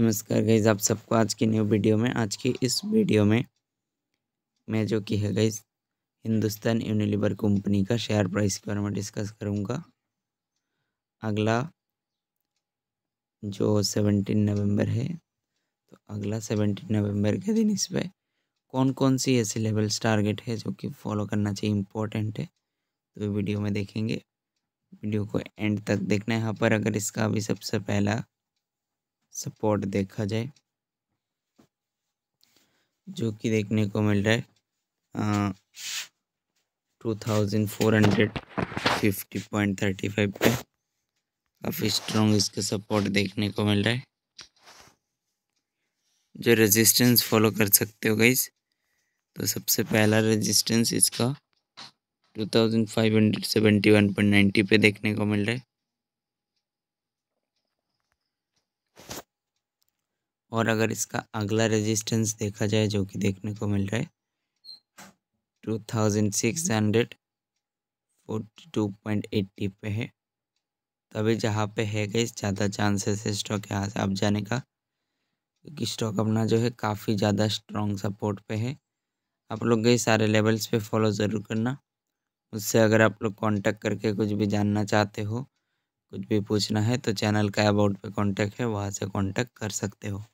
नमस्कार गईज आप सबको आज की न्यू वीडियो में आज की इस वीडियो में मैं जो कि है गईज हिंदुस्तान यूनिलीवर कंपनी का शेयर प्राइस के बारे में डिस्कस करूंगा अगला जो सेवनटीन नवंबर है तो अगला सेवनटीन नवंबर के दिन इस पर कौन कौन सी ऐसी लेवल्स टारगेट है जो कि फॉलो करना चाहिए इम्पोर्टेंट है तो वीडियो में देखेंगे वीडियो को एंड तक देखना है यहाँ पर अगर इसका अभी सबसे पहला सपोर्ट देखा जाए जो कि देखने को मिल रहा है two thousand four hundred fifty point thirty five पे काफ़ी स्ट्रॉन्ग इसका सपोर्ट देखने को मिल रहा है जो रेजिस्टेंस फॉलो कर सकते हो गई तो सबसे पहला रेजिस्टेंस इसका two thousand five hundred seventy one point ninety पे देखने को मिल रहा है और अगर इसका अगला रेजिस्टेंस देखा जाए जो कि देखने को मिल रहा है two thousand six hundred forty two point eighty पे है तभी जहाँ पे है गई ज़्यादा चांसेस है स्टॉक यहाँ से आप जाने का क्योंकि स्टॉक अपना जो है काफ़ी ज़्यादा स्ट्रॉन्ग सपोर्ट पे है आप लोग गई सारे लेवल्स पे फॉलो ज़रूर करना उससे अगर आप लोग कांटेक्ट करके कुछ भी जानना चाहते हो कुछ भी पूछना है तो चैनल का अबाउट पे कांटेक्ट है वहाँ से कांटेक्ट कर सकते हो